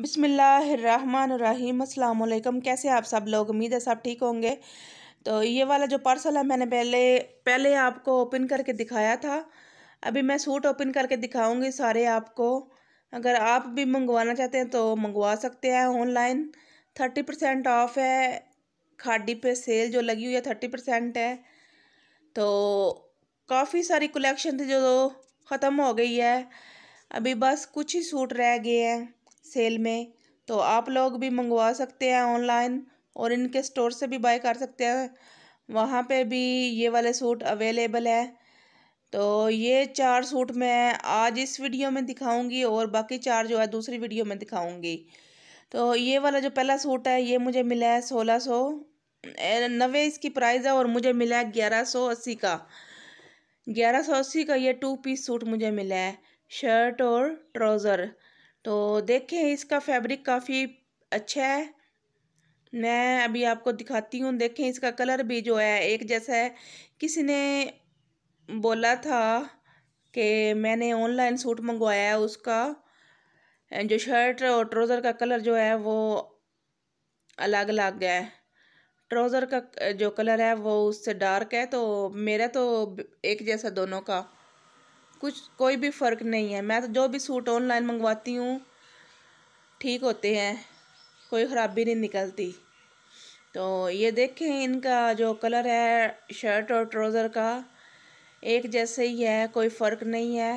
बिसमीम् अल्लाम कैसे आप सब लोग उम्मीद है सब ठीक होंगे तो ये वाला जो पार्सल है मैंने पहले पहले आपको ओपन करके दिखाया था अभी मैं सूट ओपन करके दिखाऊंगी सारे आपको अगर आप भी मंगवाना चाहते हैं तो मंगवा सकते हैं ऑनलाइन थर्टी परसेंट ऑफ है खाडी पे सेल जो लगी हुई है थर्टी परसेंट है तो काफ़ी सारी कलेक्शन थी जो ख़त्म हो गई है अभी बस कुछ ही सूट रह गए हैं सेल में तो आप लोग भी मंगवा सकते हैं ऑनलाइन और इनके स्टोर से भी बाय कर सकते हैं वहाँ पे भी ये वाले सूट अवेलेबल है तो ये चार सूट मैं आज इस वीडियो में दिखाऊंगी और बाकी चार जो है दूसरी वीडियो में दिखाऊंगी तो ये वाला जो पहला सूट है ये मुझे मिला है सोलह सौ नवे इसकी प्राइस है और मुझे मिला है ग्यारह सौ अस्सी का ग्यारह सौ अस्सी का ये टू पीस सूट मुझे मिला है शर्ट और ट्राउज़र तो देखें इसका फैब्रिक काफ़ी अच्छा है मैं अभी आपको दिखाती हूँ देखें इसका कलर भी जो है एक जैसा है किसी ने बोला था कि मैंने ऑनलाइन सूट मंगवाया है उसका जो शर्ट और ट्राउज़र का कलर जो है वो अलग अलग है ट्राउज़र का जो कलर है वो उससे डार्क है तो मेरा तो एक जैसा दोनों का कुछ कोई भी फ़र्क नहीं है मैं तो जो भी सूट ऑनलाइन मंगवाती हूँ ठीक होते हैं कोई ख़राबी नहीं निकलती तो ये देखें इनका जो कलर है शर्ट और ट्राउज़र का एक जैसे ही है कोई फ़र्क नहीं है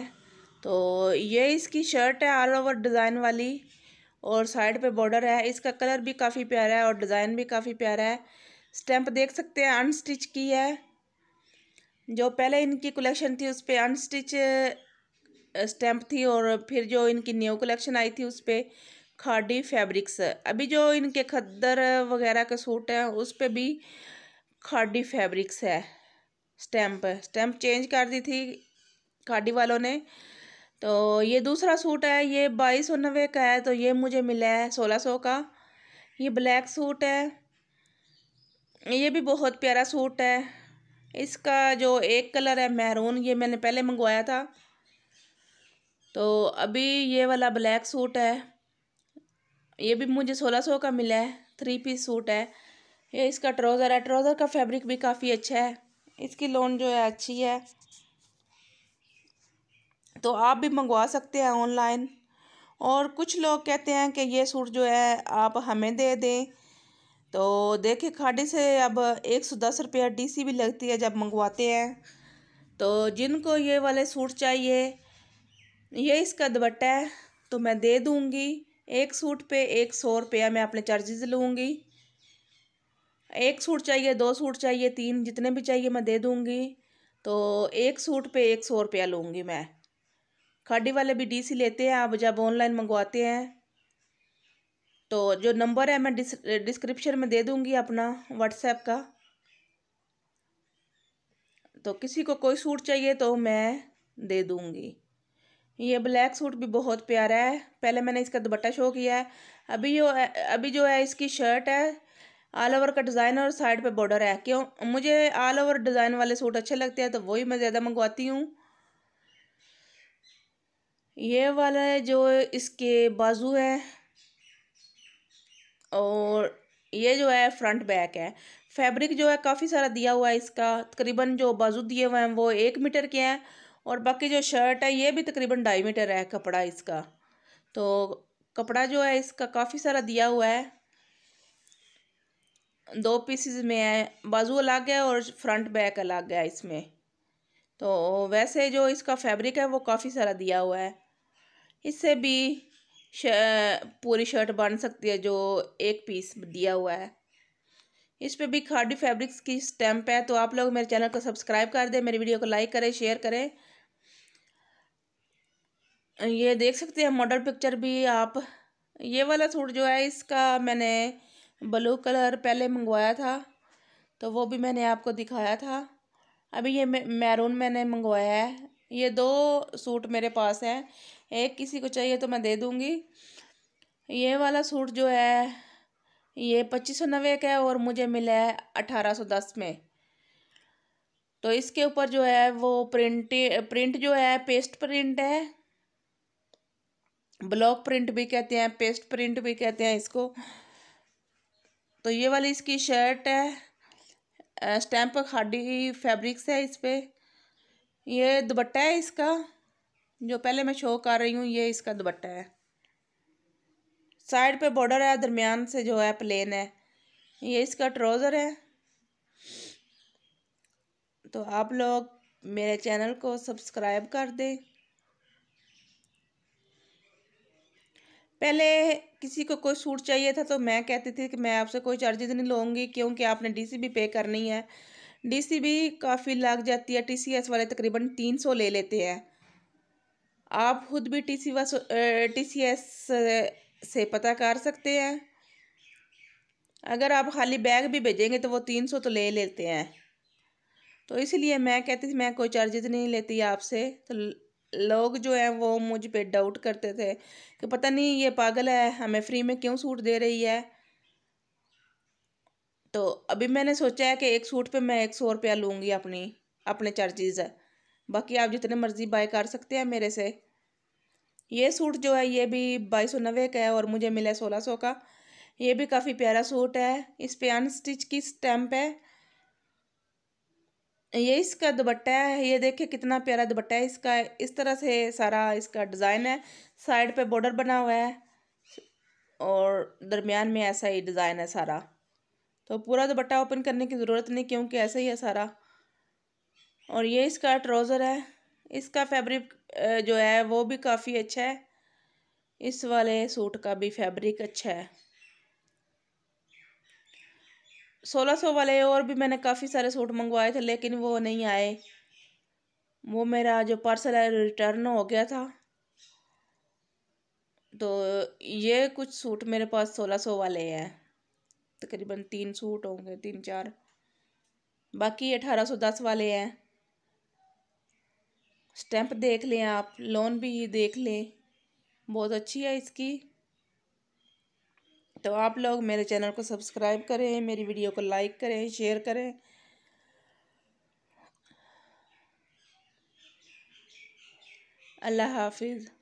तो ये इसकी शर्ट है ऑल ओवर डिज़ाइन वाली और साइड पे बॉर्डर है इसका कलर भी काफ़ी प्यारा है और डिज़ाइन भी काफ़ी प्यारा है स्टैम्प देख सकते हैं अनस्टिच की है जो पहले इनकी कलेक्शन थी उस पर अनस्टिच स्टैम्प थी और फिर जो इनकी न्यू कलेक्शन आई थी उस पर खाडी फैब्रिक्स अभी जो इनके खद्दर वगैरह के सूट हैं उस पर भी खाडी फैब्रिक्स है स्टैम्प स्टैम्प चेंज कर दी थी खाडी वालों ने तो ये दूसरा सूट है ये बाईस सौ का है तो ये मुझे मिला है सोलह सौ का ये ब्लैक सूट है ये भी बहुत प्यारा सूट है इसका जो एक कलर है मैरून ये मैंने पहले मंगवाया था तो अभी ये वाला ब्लैक सूट है ये भी मुझे सोलह सौ का मिला है थ्री पीस सूट है ये इसका ट्राउज़र है ट्राउज़र का फैब्रिक भी काफ़ी अच्छा है इसकी लोन जो है अच्छी है तो आप भी मंगवा सकते हैं ऑनलाइन और कुछ लोग कहते हैं कि ये सूट जो है आप हमें दे दें तो देखिए खाड़ी से अब एक सौ दस रुपया डी सी भी लगती है जब मंगवाते हैं तो जिनको ये वाले सूट चाहिए ये इसका दुपट्टा है तो मैं दे दूँगी एक सूट पे एक सौ रुपया मैं अपने चार्जेस लूँगी एक सूट चाहिए दो सूट चाहिए तीन जितने भी चाहिए मैं दे दूँगी तो एक सूट पे एक सौ रुपया लूँगी मैं खाड़ी वाले भी डीसी लेते हैं अब जब ऑनलाइन मंगवाते हैं तो जो नंबर है मैं डिस्क्रिप्शन में दे दूँगी अपना व्हाट्सएप का तो किसी को कोई सूट चाहिए तो मैं दे दूँगी ये ब्लैक सूट भी बहुत प्यारा है पहले मैंने इसका दुपट्टा शो किया है अभी जो अभी जो है इसकी शर्ट है ऑल ओवर का डिज़ाइन और साइड पे बॉर्डर है क्यों मुझे ऑल ओवर डिज़ाइन वाले सूट अच्छे लगते हैं तो वही मैं ज़्यादा मंगवाती हूँ ये वाला जो इसके बाजू है और ये जो है फ्रंट बैक है फैब्रिक जो है काफ़ी सारा दिया हुआ है इसका तकरीबन जो बाजू दिए हुए हैं वो एक मीटर के हैं और बाकी जो शर्ट है ये भी तकरीबन ढाई मीटर है कपड़ा इसका तो कपड़ा जो है इसका काफ़ी सारा दिया हुआ है दो पीसीज में है बाजू अलग है और फ्रंट बैक अलग है इसमें तो वैसे जो इसका फैब्रिक है वो काफ़ी सारा दिया हुआ है इससे भी पूरी शर्ट बन सकती है जो एक पीस दिया हुआ है इस पे भी खाडी फैब्रिक्स की स्टैम्प है तो आप लोग मेरे चैनल को सब्सक्राइब कर दें मेरी वीडियो को लाइक करें शेयर करें ये देख सकते हैं मॉडल पिक्चर भी आप ये वाला सूट जो है इसका मैंने ब्लू कलर पहले मंगवाया था तो वो भी मैंने आपको दिखाया था अभी ये मैरून मैंने मंगवाया है ये दो सूट मेरे पास हैं एक किसी को चाहिए तो मैं दे दूँगी ये वाला सूट जो है ये पच्चीस सौ नब्बे का है और मुझे मिला है अठारह सौ दस में तो इसके ऊपर जो है वो प्रिंट प्रिंट जो है पेस्ट प्रिंट है ब्लॉक प्रिंट भी कहते हैं पेस्ट प्रिंट भी कहते हैं इसको तो ये वाली इसकी शर्ट है स्टैंप खाडी फैब्रिक्स है इस पर यह दुपट्टा है इसका जो पहले मैं शो कर रही हूँ ये इसका दुपट्टा है साइड पे बॉर्डर है दरमियान से जो है प्लेन है ये इसका ट्राउज़र है तो आप लोग मेरे चैनल को सब्सक्राइब कर दें पहले किसी को कोई सूट चाहिए था तो मैं कहती थी कि मैं आपसे कोई चार्जेस नहीं लूँगी क्योंकि आपने डीसीबी पे करनी है डीसीबी काफ़ी लग जाती है टीसीएस वाले तकरीबन तीन सौ ले लेते हैं आप खुद भी टी सी वस टी सी एस से पता कर सकते हैं अगर आप खाली बैग भी भेजेंगे तो वो तीन सौ तो ले लेते हैं तो इसलिए मैं कहती थी मैं कोई चार्जेस नहीं लेती आपसे तो लोग जो हैं वो मुझ पे डाउट करते थे कि पता नहीं ये पागल है हमें फ्री में क्यों सूट दे रही है तो अभी मैंने सोचा है कि एक सूट पे मैं एक सौ रुपया लूँगी अपनी अपने चार्जेस बाकी आप जितने मर्ज़ी बाय कर सकते हैं मेरे से ये सूट जो है ये भी बाईस सौ नब्बे का है और मुझे मिला है सोलह सौ का ये भी काफ़ी प्यारा सूट है इस पे अनस्टिच की स्टैम्प है ये इसका दुपट्टा है ये देखिए कितना प्यारा दुपट्टा है इसका इस तरह से सारा इसका डिज़ाइन है साइड पे बॉर्डर बना हुआ है और दरमियान में ऐसा ही डिज़ाइन है सारा तो पूरा दुपट्टा ओपन करने की ज़रूरत नहीं क्योंकि ऐसा ही है सारा और ये इसका ट्राउज़र है इसका फैब्रिक जो है वो भी काफ़ी अच्छा है इस वाले सूट का भी फैब्रिक अच्छा है सोलह सौ वाले और भी मैंने काफ़ी सारे सूट मंगवाए थे लेकिन वो नहीं आए वो मेरा जो पार्सल है रिटर्न हो गया था तो ये कुछ सूट मेरे पास सोलह सौ वाले हैं तकरीबन तीन सूट होंगे तीन चार बाकी अठारह सौ दस वाले हैं स्टैंप देख लें आप लोन भी देख लें बहुत अच्छी है इसकी तो आप लोग मेरे चैनल को सब्सक्राइब करें मेरी वीडियो को लाइक करें शेयर करें अल्लाह हाफिज़